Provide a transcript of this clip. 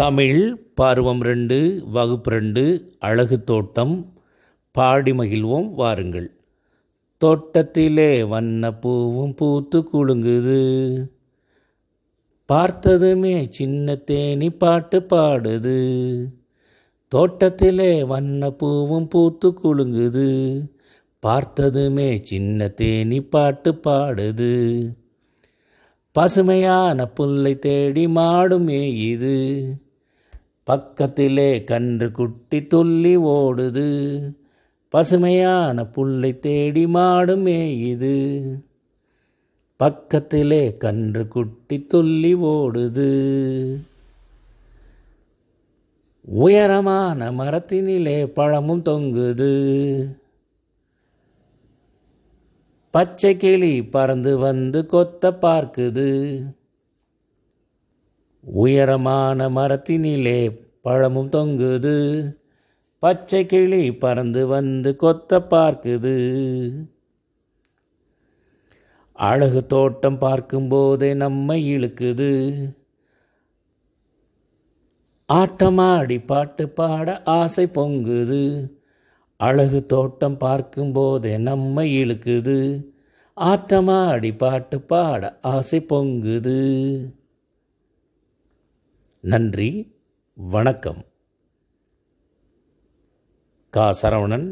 தமிழ் பார்வம் ரெண்டு வகுப்பு ரெண்டு அழகு தோட்டம் பாடி மகிழ்வோம் வாருங்கள் தோட்டத்திலே வண்ண பூவும் பூத்து குலுங்குது பார்த்ததுமே சின்ன தேனி பாட்டு பாடுது தோட்டத்திலே வண்ண பூவும் பூத்து குலுங்குது பார்த்ததுமே சின்ன தேனி பாட்டு பாடுது பசுமையான புல்லை தேடி மாடுமே இது பக்கத்திலே கன்று குட்டி துள்ளி ஓடுது பசுமையான புல்லை தேடி மாடு இது பக்கத்திலே கன்று குட்டி துள்ளி ஓடுது உயரமான மரத்தினிலே பழமும் தொங்குது பச்சை கிளி பறந்து வந்து கொத்த பார்க்குது உயரமான மரத்தினிலே பழமும் தொங்குது பச்சை கிளி பறந்து வந்து கொத்த பார்க்குது அழகு தோட்டம் பார்க்கும்போதே நம்மை இழுக்குது ஆட்டமாடி பாட்டு பாட ஆசை பொங்குது அழகு தோட்டம் பார்க்கும்போதே நம்மை இழுக்குது ஆட்டமாடி பாட்டு பாட ஆசை பொங்குது நன்றி வணக்கம் கா சரவணன்